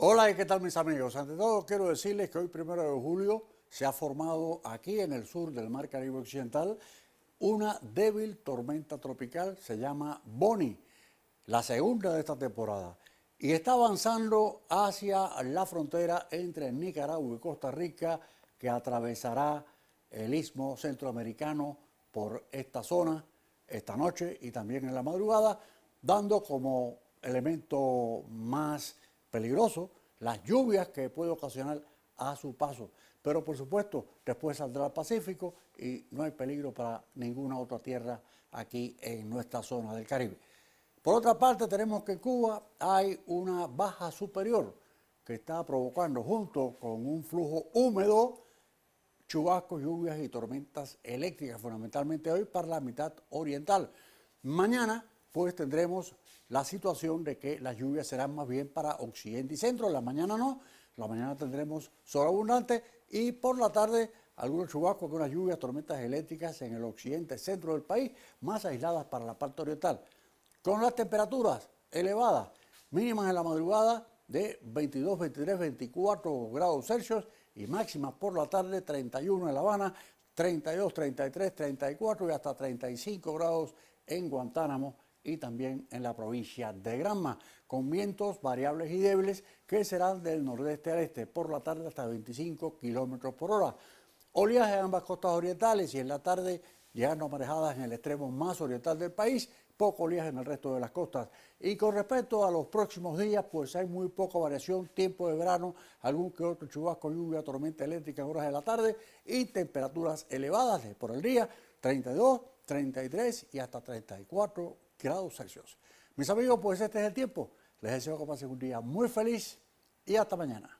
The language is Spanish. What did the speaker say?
Hola, y ¿qué tal mis amigos? Ante todo quiero decirles que hoy, primero de julio, se ha formado aquí en el sur del Mar Caribe Occidental una débil tormenta tropical, se llama Boni, la segunda de esta temporada, y está avanzando hacia la frontera entre Nicaragua y Costa Rica, que atravesará el istmo centroamericano por esta zona esta noche y también en la madrugada, dando como elemento más peligroso, las lluvias que puede ocasionar a su paso. Pero por supuesto, después saldrá al Pacífico y no hay peligro para ninguna otra tierra aquí en nuestra zona del Caribe. Por otra parte, tenemos que en Cuba hay una baja superior que está provocando junto con un flujo húmedo chubascos, lluvias y tormentas eléctricas, fundamentalmente hoy para la mitad oriental. Mañana pues tendremos la situación de que las lluvias serán más bien para occidente y centro. La mañana no, la mañana tendremos sol abundante y por la tarde algunos chubascos, algunas lluvias, tormentas eléctricas en el occidente, centro del país, más aisladas para la parte oriental. Con las temperaturas elevadas, mínimas en la madrugada de 22, 23, 24 grados Celsius y máximas por la tarde 31 en La Habana, 32, 33, 34 y hasta 35 grados en Guantánamo y también en la provincia de Granma, con vientos variables y débiles que serán del nordeste al este por la tarde hasta 25 kilómetros por hora. Oleaje en ambas costas orientales y en la tarde llegando marejadas en el extremo más oriental del país, poco oleaje en el resto de las costas. Y con respecto a los próximos días, pues hay muy poca variación, tiempo de verano, algún que otro chubasco, lluvia, tormenta eléctrica en horas de la tarde y temperaturas elevadas por el día, 32, 33 y hasta 34 grados Celsius. Mis amigos, pues este es el tiempo. Les deseo que pasen un día muy feliz y hasta mañana.